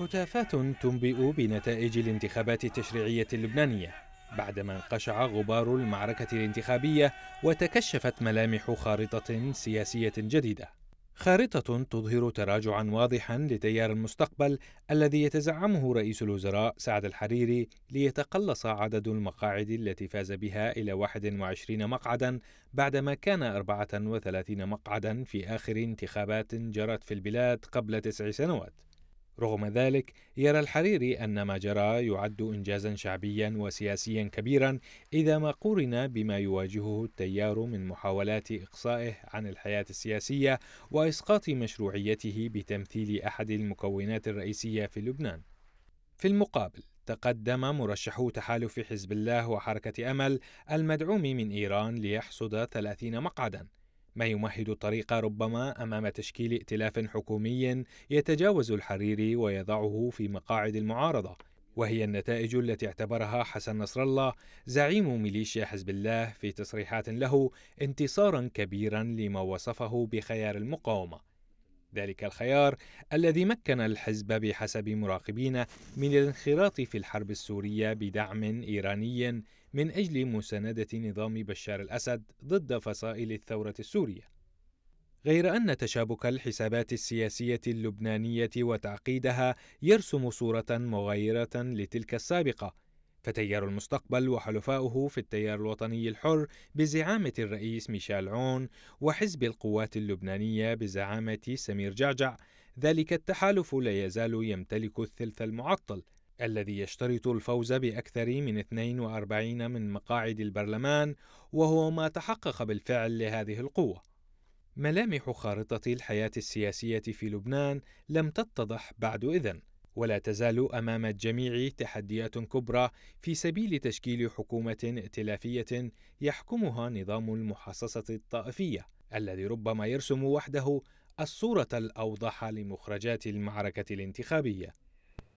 هتافات تنبئ بنتائج الانتخابات التشريعية اللبنانية بعدما انقشع غبار المعركة الانتخابية وتكشفت ملامح خارطة سياسية جديدة. خارطة تظهر تراجعا واضحا لتيار المستقبل الذي يتزعمه رئيس الوزراء سعد الحريري ليتقلص عدد المقاعد التي فاز بها إلى 21 مقعدا بعدما كان 34 مقعدا في آخر انتخابات جرت في البلاد قبل تسع سنوات. رغم ذلك يرى الحريري أن ما جرى يعد إنجازا شعبيا وسياسيا كبيرا إذا ما قورن بما يواجهه التيار من محاولات إقصائه عن الحياة السياسية وإسقاط مشروعيته بتمثيل أحد المكونات الرئيسية في لبنان. في المقابل تقدم مرشحو تحالف حزب الله وحركة أمل المدعوم من إيران ليحصد 30 مقعدا ما يمهد الطريق ربما امام تشكيل ائتلاف حكومي يتجاوز الحريري ويضعه في مقاعد المعارضه وهي النتائج التي اعتبرها حسن نصر الله زعيم ميليشيا حزب الله في تصريحات له انتصارا كبيرا لما وصفه بخيار المقاومه ذلك الخيار الذي مكن الحزب بحسب مراقبين من الانخراط في الحرب السورية بدعم إيراني من أجل مساندة نظام بشار الأسد ضد فصائل الثورة السورية. غير أن تشابك الحسابات السياسية اللبنانية وتعقيدها يرسم صورة مغايرة لتلك السابقة، فتيار المستقبل وحلفاؤه في التيار الوطني الحر بزعامة الرئيس ميشيل عون وحزب القوات اللبنانية بزعامة سمير جعجع ذلك التحالف لا يزال يمتلك الثلث المعطل الذي يشترط الفوز بأكثر من 42 من مقاعد البرلمان وهو ما تحقق بالفعل لهذه القوة. ملامح خارطة الحياة السياسية في لبنان لم تتضح بعد إذن. ولا تزال امام الجميع تحديات كبرى في سبيل تشكيل حكومه ائتلافيه يحكمها نظام المحاصصه الطائفيه الذي ربما يرسم وحده الصوره الاوضح لمخرجات المعركه الانتخابيه